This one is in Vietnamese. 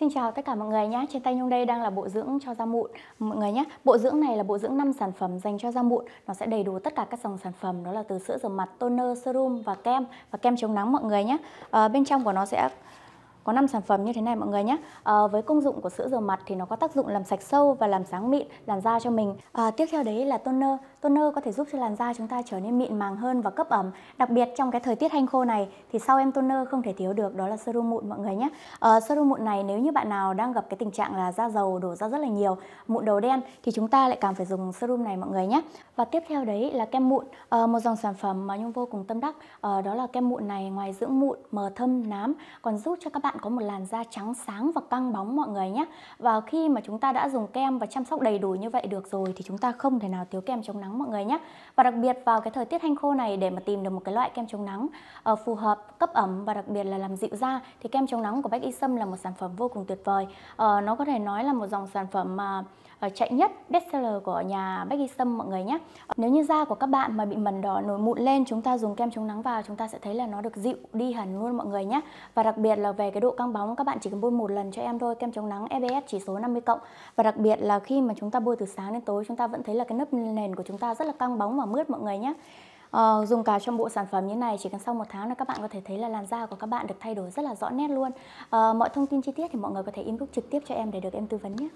Xin chào tất cả mọi người nhé. Trên tay Nhung đây đang là bộ dưỡng cho da mụn mọi người nhé. Bộ dưỡng này là bộ dưỡng 5 sản phẩm dành cho da mụn. Nó sẽ đầy đủ tất cả các dòng sản phẩm đó là từ sữa rửa mặt, toner, serum và kem và kem chống nắng mọi người nhé. À, bên trong của nó sẽ có 5 sản phẩm như thế này mọi người nhé à, Với công dụng của sữa rửa mặt thì nó có tác dụng làm sạch sâu và làm sáng mịn làn da cho mình à, Tiếp theo đấy là toner Toner có thể giúp cho làn da chúng ta trở nên mịn màng hơn và cấp ẩm. Đặc biệt trong cái thời tiết hanh khô này thì sau em toner không thể thiếu được đó là serum mụn mọi người nhé. À, serum mụn này nếu như bạn nào đang gặp cái tình trạng là da dầu đổ ra rất là nhiều, mụn đầu đen thì chúng ta lại càng phải dùng serum này mọi người nhé. Và tiếp theo đấy là kem mụn, à, một dòng sản phẩm mà Nhung vô cùng tâm đắc à, đó là kem mụn này ngoài dưỡng mụn, mờ thâm, nám còn giúp cho các bạn có một làn da trắng sáng và căng bóng mọi người nhé. Và khi mà chúng ta đã dùng kem và chăm sóc đầy đủ như vậy được rồi thì chúng ta không thể nào thiếu kem chống nắng nắng mọi người nhé. Và đặc biệt vào cái thời tiết hanh khô này để mà tìm được một cái loại kem chống nắng uh, phù hợp, cấp ẩm và đặc biệt là làm dịu da thì kem chống nắng của Bách Y Sâm là một sản phẩm vô cùng tuyệt vời. Uh, nó có thể nói là một dòng sản phẩm mà uh, Ờ, chạy nhất, bestseller của nhà Becky Sâm mọi người nhé. Nếu như da của các bạn mà bị mẩn đỏ nổi mụn lên, chúng ta dùng kem chống nắng vào chúng ta sẽ thấy là nó được dịu đi hẳn luôn mọi người nhé. Và đặc biệt là về cái độ căng bóng các bạn chỉ cần bôi một lần cho em thôi, kem chống nắng FPS e chỉ số 50 cộng. Và đặc biệt là khi mà chúng ta bôi từ sáng đến tối chúng ta vẫn thấy là cái lớp nền của chúng ta rất là căng bóng và mướt mọi người nhé. Uh, dùng cả trong bộ sản phẩm như này chỉ cần sau một tháng là các bạn có thể thấy là làn da của các bạn được thay đổi rất là rõ nét luôn uh, mọi thông tin chi tiết thì mọi người có thể inbox trực tiếp cho em để được em tư vấn nhé